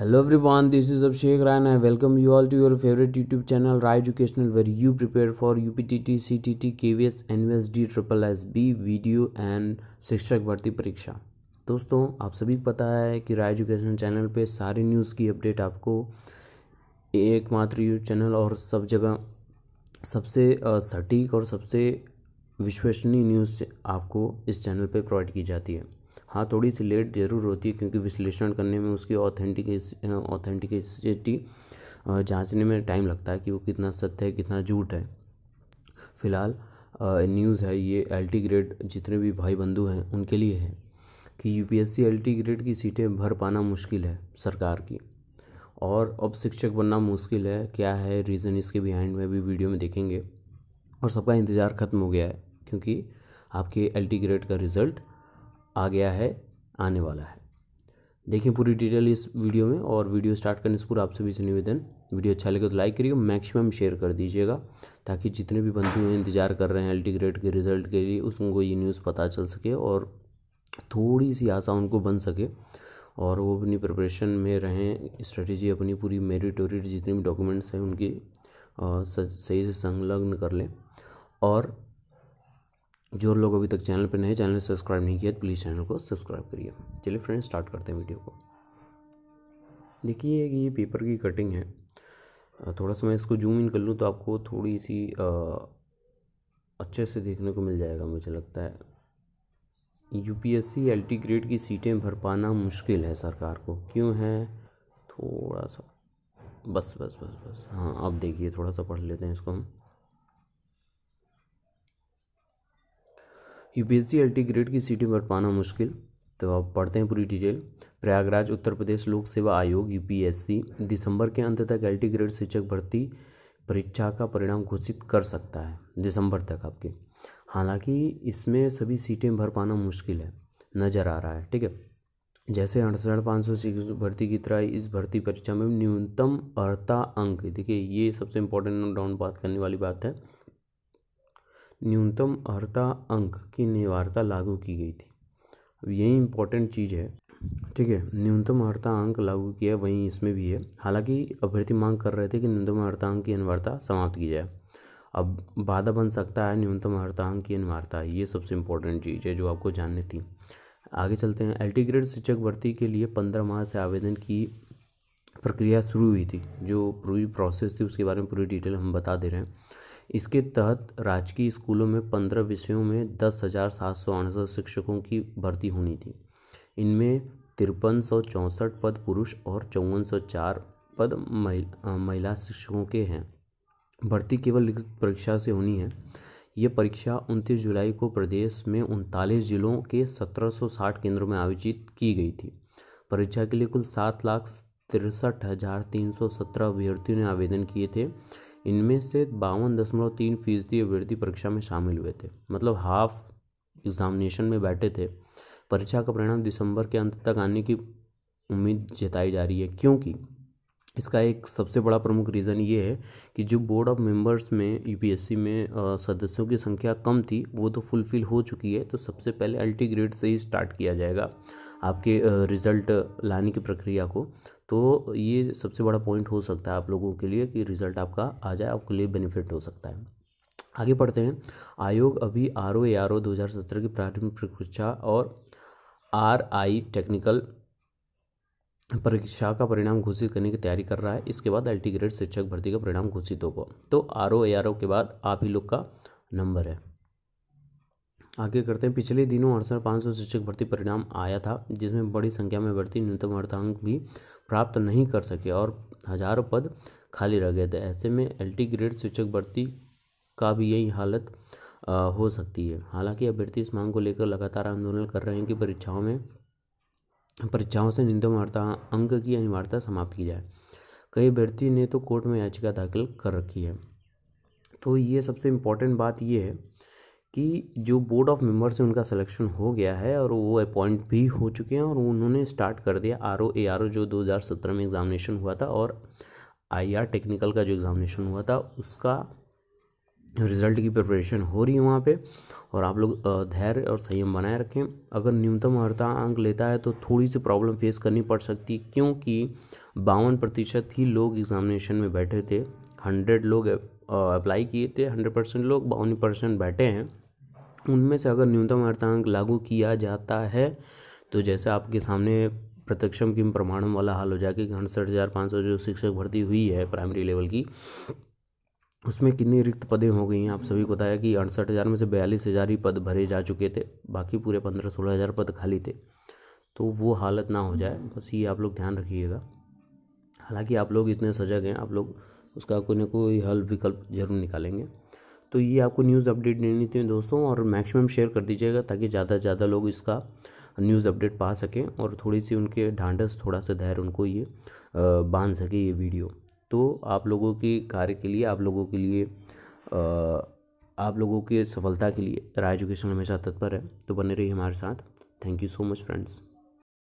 hello everyone this is अब शेख राय है welcome you all to your favourite YouTube channel Rai educational where you prepare for U P T T C T T K V S N V S D triple S B V D O and शिक्षक भर्ती परीक्षा दोस्तों आप सभी पता है कि राय education channel पर सारी न्यूज़ की अपडेट आपको एकमात्र यूट्यूब चैनल और सब जगह सबसे सटीक और सबसे विश्वसनीय न्यूज़ आपको इस चैनल पर प्रोवाइड की जाती है हाँ थोड़ी सी लेट ज़रूर होती है क्योंकि विश्लेषण करने में उसकी ऑथेंटिकेस ऑथेंटिकेसिटी जाँचने में टाइम लगता है कि वो कितना सत्य है कितना झूठ है फ़िलहाल न्यूज़ है ये एल टी ग्रेड जितने भी भाई बंधु हैं उनके लिए है कि एल टी ग्रेड की सीटें भर पाना मुश्किल है सरकार की और अब शिक्षक बनना मुश्किल है क्या है रीज़न इसके बिहाइंड में भी वीडियो में देखेंगे और सबका इंतज़ार ख़त्म हो गया है क्योंकि आपके एल ग्रेड का रिज़ल्ट आ गया है आने वाला है देखिए पूरी डिटेल इस वीडियो में और वीडियो स्टार्ट करने से पूरा आप सभी से निवेदन वीडियो अच्छा लगे तो लाइक करिए मैक्सिमम शेयर कर दीजिएगा ताकि जितने भी बंधु हैं इंतजार कर रहे हैं एल ग्रेड के रिजल्ट के लिए उसको ये न्यूज़ पता चल सके और थोड़ी सी आशा उनको बन सके और वो अपनी प्रिपरेशन में रहें स्ट्रेटजी अपनी पूरी मेरिट जितने भी डॉक्यूमेंट्स हैं उनकी सही से संलग्न कर लें और जो लोग अभी तक चैनल पर नए चैनल सब्सक्राइब नहीं किया तो प्लीज़ चैनल को सब्सक्राइब करिए चलिए फ्रेंड्स स्टार्ट करते हैं वीडियो को देखिए कि ये पेपर की कटिंग है थोड़ा सा मैं इसको जूम इन कर लूँ तो आपको थोड़ी सी अच्छे से देखने को मिल जाएगा मुझे लगता है यूपीएससी एलटी ग्रेड की सीटें भर पाना मुश्किल है सरकार को क्यों है थोड़ा सा बस बस बस बस हाँ आप देखिए थोड़ा सा पढ़ लेते हैं इसको हम यूपीएससी एल्टी ग्रेड की सीटें भर पाना मुश्किल तो अब पढ़ते हैं पूरी डिटेल प्रयागराज उत्तर प्रदेश लोक सेवा आयोग सी दिसंबर के अंत तक एल्टी ग्रेड शिक्षक भर्ती परीक्षा का परिणाम घोषित कर सकता है दिसंबर तक आपके हालांकि इसमें सभी सीटें भर पाना मुश्किल है नज़र आ रहा है ठीक है जैसे अड़सठ पाँच सौ भर्ती की तरह इस भर्ती परीक्षा में न्यूनतम अर्ता अंक देखिए ये सबसे इम्पोर्टेंट डाउन बात करने वाली बात है न्यूनतम अर्हता अंक की निवारता लागू की गई थी अब यही इम्पोर्टेंट चीज़ है ठीक है न्यूनतम अर्हता अंक लागू किया वहीं इसमें भी है हालांकि अभ्यर्थी मांग कर रहे थे कि न्यूनतम अर्हता अंक की अनिवार्यता समाप्त की जाए अब बाधा बन सकता है न्यूनतम अर्हता अंक की अनिवार्यता ये सबसे इम्पोर्टेंट चीज़ है जो आपको जाननी थी आगे चलते हैं एल ग्रेड शिक्षक भर्ती के लिए पंद्रह माह से आवेदन की प्रक्रिया शुरू हुई थी जो पूरी प्रोसेस थी उसके बारे में पूरी डिटेल हम बता दे रहे हैं इसके तहत राजकीय स्कूलों में पंद्रह विषयों में दस हज़ार सात सौ अड़सठ शिक्षकों की भर्ती होनी थी इनमें तिरपन सौ चौंसठ पद पुरुष और चौवन सौ चार पद महिला शिक्षकों के हैं भर्ती केवल लिखित परीक्षा से होनी है ये परीक्षा 29 जुलाई को प्रदेश में उनतालीस जिलों के 1760 केंद्रों में आयोजित की गई थी परीक्षा के लिए कुल सात लाख तिरसठ हज़ार तीन सौ सत्रह अभ्यर्थियों ने आवेदन किए थे इनमें से बावन दशमलव तीन फीसदी अभ्यर्थी परीक्षा में शामिल हुए थे मतलब हाफ एग्जामिनेशन में बैठे थे परीक्षा का परिणाम दिसंबर के अंत तक आने की उम्मीद जताई जा रही है क्योंकि इसका एक सबसे बड़ा प्रमुख रीज़न ये है कि जो बोर्ड ऑफ मेंबर्स में यूपीएससी में सदस्यों की संख्या कम थी वो तो फुलफ़िल हो चुकी है तो सबसे पहले अल्टी ग्रेड से ही स्टार्ट किया जाएगा आपके रिज़ल्ट लाने की प्रक्रिया को तो ये सबसे बड़ा पॉइंट हो सकता है आप लोगों के लिए कि रिज़ल्ट आपका आ जाए आपके लिए बेनिफिट हो सकता है आगे पढ़ते हैं आयोग अभी R O A R O दो हज़ार सत्रह की प्राथमिक परीक्षा और आर आई टेक्निकल परीक्षा का परिणाम घोषित करने की तैयारी कर रहा है इसके बाद ग्रेड शिक्षक भर्ती का परिणाम घोषित होगा तो R O A R O के बाद आप ही लोग का नंबर है आगे करते हैं पिछले दिनों अड़सठ पाँच सौ शिक्षक भर्ती परिणाम आया था जिसमें बड़ी संख्या में भर्ती न्यूनतम अर्थांक भी प्राप्त नहीं कर सके और हजारों पद खाली रह गए थे ऐसे में एल ग्रेड शिक्षक भर्ती का भी यही हालत आ, हो सकती है हालांकि अभ्यर्थी इस मांग को लेकर लगातार आंदोलन कर रहे हैं कि परीक्षाओं में परीक्षाओं से न्यूनतम अंक की अनिवार्यता समाप्त की जाए कई अभ्यर्थी ने तो कोर्ट में याचिका दाखिल कर रखी है तो ये सबसे इम्पोर्टेंट बात ये है कि जो बोर्ड ऑफ मेंबर्स हैं उनका सिलेक्शन हो गया है और वो अपॉइंट भी हो चुके हैं और उन्होंने स्टार्ट कर दिया R O A R O जो दो हज़ार सत्रह में एग्ज़ामिनेशन हुआ था और आई आर टेक्निकल का जो एग्ज़ामिनेशन हुआ था उसका रिज़ल्ट की प्रिपरेशन हो रही है वहाँ पे और आप लोग धैर्य और संयम बनाए रखें अगर न्यूनतम अंक लेता है तो थोड़ी सी प्रॉब्लम फेस करनी पड़ सकती क्योंकि बावन प्रतिशत ही लोग एग्ज़ामिनेशन में बैठे थे हंड्रेड लोग अप्लाई किए थे हंड्रेड परसेंट लोग बावन परसेंट बैठे हैं उनमें से अगर न्यूनतम अर्थांक लागू किया जाता है तो जैसे आपके सामने प्रत्यक्षम किम प्रमाणम वाला हाल हो कि अड़सठ हज़ार पाँच सौ जो शिक्षक भर्ती हुई है प्राइमरी लेवल की उसमें कितनी रिक्त पदें हो गई हैं आप सभी को बताया कि अड़सठ हज़ार में से बयालीस हज़ार ही पद भरे जा चुके थे बाकी पूरे पंद्रह सोलह हज़ार पद खाली थे तो वो हालत ना हो जाए बस ये आप लोग ध्यान रखिएगा हालांकि आप लोग इतने सजग हैं आप लोग उसका कोई ना कोई हल विकल्प जरूर निकालेंगे तो ये आपको न्यूज़ अपडेट देनी थी दोस्तों और मैक्सिमम शेयर कर दीजिएगा ताकि ज़्यादा से ज़्यादा लोग इसका न्यूज़ अपडेट पा सकें और थोड़ी सी उनके ढांढस थोड़ा सा धैर्य उनको ये बांध सके ये वीडियो तो आप लोगों के कार्य के लिए आप लोगों के लिए आप लोगों के सफलता के लिए राय एजुकेशन हमेशा तत्पर है तो बने रहिए हमारे साथ thank you so much friends